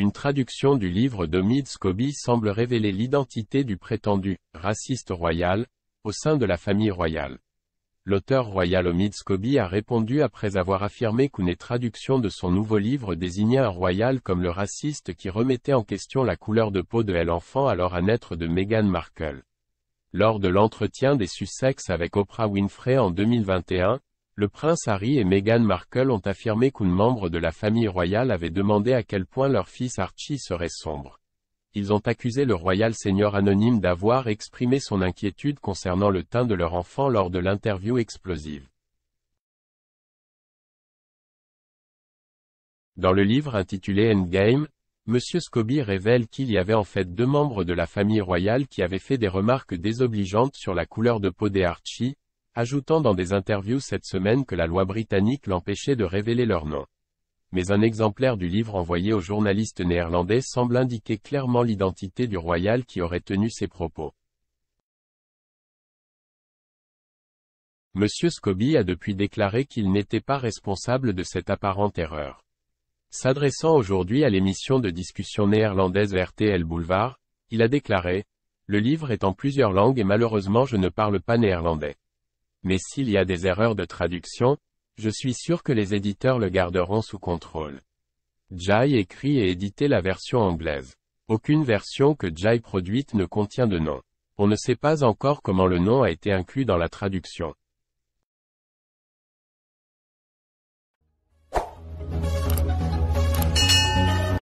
Une traduction du livre d'Omid Scobie semble révéler l'identité du prétendu « raciste royal » au sein de la famille royale. L'auteur royal Omid Scobie a répondu après avoir affirmé qu'une traduction de son nouveau livre désignait un royal comme le raciste qui remettait en question la couleur de peau de l'enfant alors à naître de Meghan Markle. Lors de l'entretien des Sussex avec Oprah Winfrey en 2021, le prince Harry et Meghan Markle ont affirmé qu'une membre de la famille royale avait demandé à quel point leur fils Archie serait sombre. Ils ont accusé le royal seigneur anonyme d'avoir exprimé son inquiétude concernant le teint de leur enfant lors de l'interview explosive. Dans le livre intitulé Endgame, M. Scobie révèle qu'il y avait en fait deux membres de la famille royale qui avaient fait des remarques désobligeantes sur la couleur de peau des Archie, ajoutant dans des interviews cette semaine que la loi britannique l'empêchait de révéler leur nom. Mais un exemplaire du livre envoyé aux journalistes néerlandais semble indiquer clairement l'identité du royal qui aurait tenu ces propos. Monsieur Scobie a depuis déclaré qu'il n'était pas responsable de cette apparente erreur. S'adressant aujourd'hui à l'émission de discussion néerlandaise RTL Boulevard, il a déclaré, Le livre est en plusieurs langues et malheureusement je ne parle pas néerlandais mais s'il y a des erreurs de traduction, je suis sûr que les éditeurs le garderont sous contrôle. Jai écrit et édité la version anglaise. Aucune version que Jai produite ne contient de nom. On ne sait pas encore comment le nom a été inclus dans la traduction.